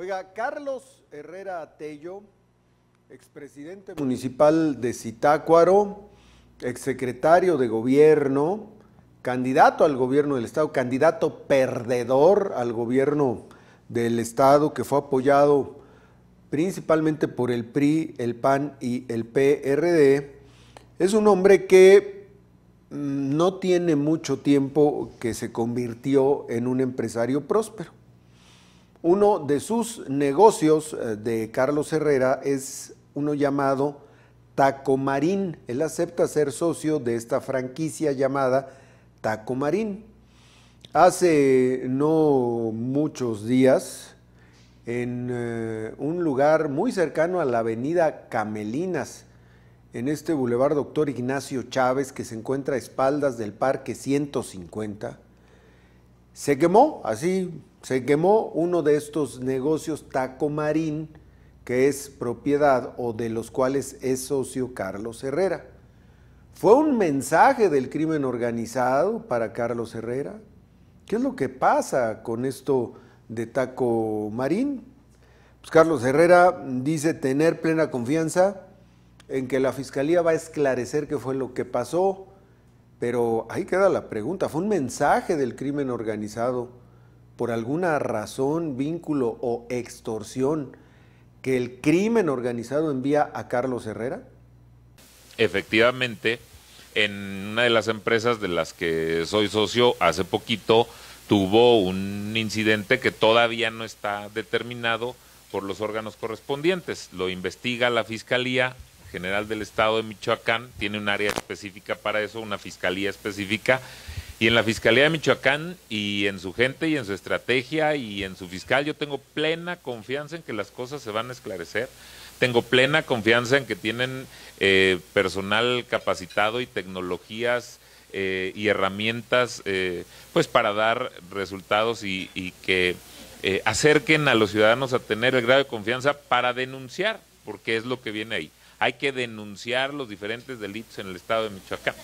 Oiga, Carlos Herrera Tello, expresidente municipal de Citácuaro, exsecretario de gobierno, candidato al gobierno del Estado, candidato perdedor al gobierno del Estado, que fue apoyado principalmente por el PRI, el PAN y el PRD, es un hombre que mm, no tiene mucho tiempo que se convirtió en un empresario próspero. Uno de sus negocios eh, de Carlos Herrera es uno llamado Tacomarín. Él acepta ser socio de esta franquicia llamada Tacomarín. Hace no muchos días, en eh, un lugar muy cercano a la avenida Camelinas, en este bulevar Doctor Ignacio Chávez, que se encuentra a espaldas del Parque 150, se quemó así se quemó uno de estos negocios Taco Marín, que es propiedad o de los cuales es socio Carlos Herrera. ¿Fue un mensaje del crimen organizado para Carlos Herrera? ¿Qué es lo que pasa con esto de Taco Marín? Pues Carlos Herrera dice tener plena confianza en que la fiscalía va a esclarecer qué fue lo que pasó, pero ahí queda la pregunta, ¿fue un mensaje del crimen organizado? por alguna razón, vínculo o extorsión que el crimen organizado envía a Carlos Herrera? Efectivamente, en una de las empresas de las que soy socio hace poquito tuvo un incidente que todavía no está determinado por los órganos correspondientes. Lo investiga la Fiscalía General del Estado de Michoacán, tiene un área específica para eso, una fiscalía específica, y en la Fiscalía de Michoacán y en su gente y en su estrategia y en su fiscal, yo tengo plena confianza en que las cosas se van a esclarecer. Tengo plena confianza en que tienen eh, personal capacitado y tecnologías eh, y herramientas eh, pues para dar resultados y, y que acerquen a los ciudadanos a tener el grado de confianza para denunciar, porque es lo que viene ahí. Hay que denunciar los diferentes delitos en el estado de Michoacán.